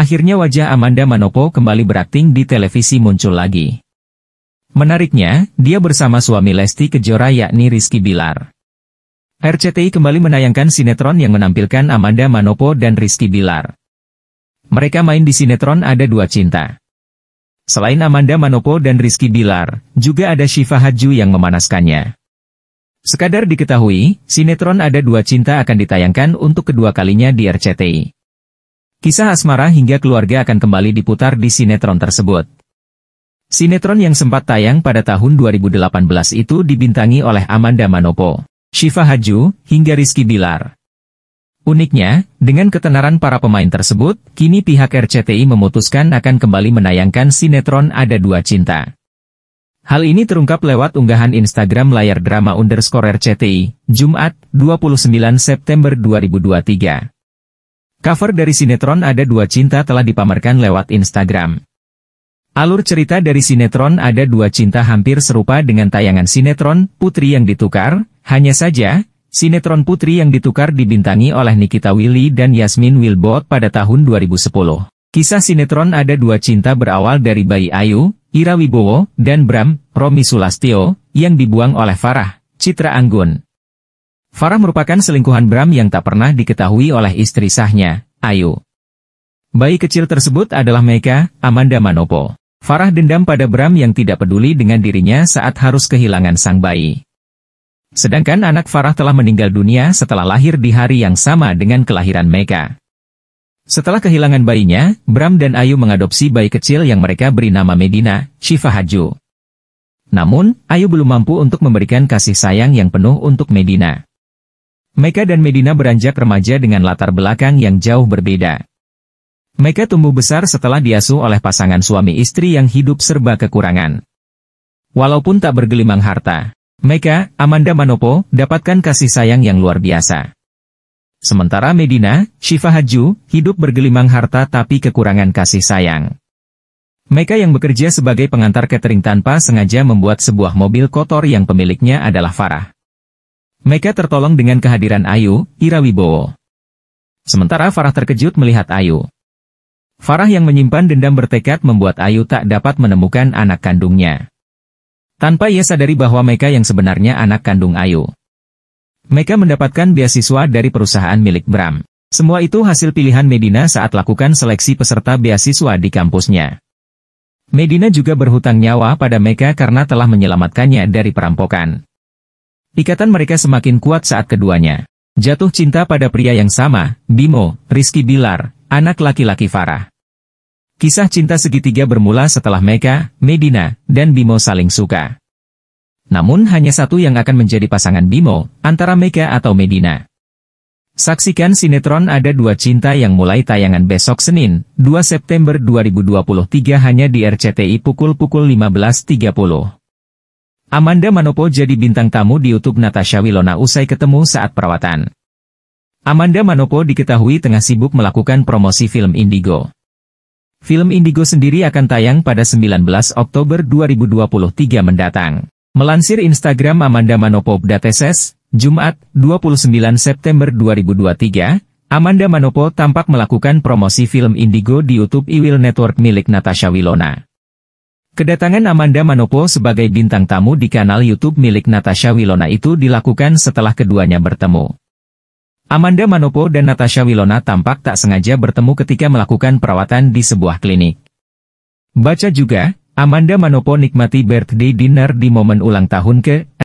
Akhirnya wajah Amanda Manopo kembali berakting di televisi muncul lagi. Menariknya, dia bersama suami Lesti Kejora yakni Rizky Bilar. RCTI kembali menayangkan sinetron yang menampilkan Amanda Manopo dan Rizky Bilar. Mereka main di sinetron Ada Dua Cinta. Selain Amanda Manopo dan Rizky Bilar, juga ada Syifa Haju yang memanaskannya. Sekadar diketahui, sinetron Ada Dua Cinta akan ditayangkan untuk kedua kalinya di RCTI. Kisah asmara hingga keluarga akan kembali diputar di sinetron tersebut. Sinetron yang sempat tayang pada tahun 2018 itu dibintangi oleh Amanda Manopo, Syifa Haju, hingga Rizky Bilar. Uniknya, dengan ketenaran para pemain tersebut, kini pihak RCTI memutuskan akan kembali menayangkan sinetron Ada Dua Cinta. Hal ini terungkap lewat unggahan Instagram layar drama underscore RCTI, Jumat, 29 September 2023. Cover dari sinetron Ada Dua Cinta telah dipamerkan lewat Instagram. Alur cerita dari sinetron Ada Dua Cinta hampir serupa dengan tayangan sinetron Putri yang ditukar, hanya saja, sinetron Putri yang ditukar dibintangi oleh Nikita Willy dan Yasmin Wilbot pada tahun 2010. Kisah sinetron Ada Dua Cinta berawal dari bayi Ayu, Ira Wibowo, dan Bram, Romi Sulastio, yang dibuang oleh Farah, Citra Anggun. Farah merupakan selingkuhan Bram yang tak pernah diketahui oleh istri sahnya, Ayu. Bayi kecil tersebut adalah Meka, Amanda Manopo. Farah dendam pada Bram yang tidak peduli dengan dirinya saat harus kehilangan sang bayi. Sedangkan anak Farah telah meninggal dunia setelah lahir di hari yang sama dengan kelahiran Meka. Setelah kehilangan bayinya, Bram dan Ayu mengadopsi bayi kecil yang mereka beri nama Medina, Shiva Haju. Namun, Ayu belum mampu untuk memberikan kasih sayang yang penuh untuk Medina. Mekah dan Medina beranjak remaja dengan latar belakang yang jauh berbeda. Mekah tumbuh besar setelah diasuh oleh pasangan suami istri yang hidup serba kekurangan. Walaupun tak bergelimang harta, Mekah Amanda Manopo, dapatkan kasih sayang yang luar biasa. Sementara Medina, Syifa Haju, hidup bergelimang harta tapi kekurangan kasih sayang. Mekah yang bekerja sebagai pengantar catering tanpa sengaja membuat sebuah mobil kotor yang pemiliknya adalah Farah. Meka tertolong dengan kehadiran Ayu, Ira Wibowo. Sementara Farah terkejut melihat Ayu. Farah yang menyimpan dendam bertekad membuat Ayu tak dapat menemukan anak kandungnya. Tanpa ia sadari bahwa Meka yang sebenarnya anak kandung Ayu. Meka mendapatkan beasiswa dari perusahaan milik Bram. Semua itu hasil pilihan Medina saat lakukan seleksi peserta beasiswa di kampusnya. Medina juga berhutang nyawa pada Meka karena telah menyelamatkannya dari perampokan. Ikatan mereka semakin kuat saat keduanya jatuh cinta pada pria yang sama, Bimo, Rizky Bilar, anak laki-laki Farah. Kisah cinta segitiga bermula setelah Mecca, Medina, dan Bimo saling suka. Namun hanya satu yang akan menjadi pasangan Bimo, antara Mecca atau Medina. Saksikan sinetron Ada Dua Cinta yang mulai tayangan besok Senin, 2 September 2023 hanya di RCTI pukul-pukul 15.30. Amanda Manopo jadi bintang tamu di YouTube Natasha Wilona usai ketemu saat perawatan. Amanda Manopo diketahui tengah sibuk melakukan promosi film Indigo. Film Indigo sendiri akan tayang pada 19 Oktober 2023 mendatang. Melansir Instagram Amanda Manopo Bdateses, Jumat, 29 September 2023, Amanda Manopo tampak melakukan promosi film Indigo di YouTube Iwil Network milik Natasha Wilona. Kedatangan Amanda Manopo sebagai bintang tamu di kanal YouTube milik Natasha Wilona itu dilakukan setelah keduanya bertemu. Amanda Manopo dan Natasha Wilona tampak tak sengaja bertemu ketika melakukan perawatan di sebuah klinik. Baca juga, Amanda Manopo nikmati birthday dinner di momen ulang tahun ke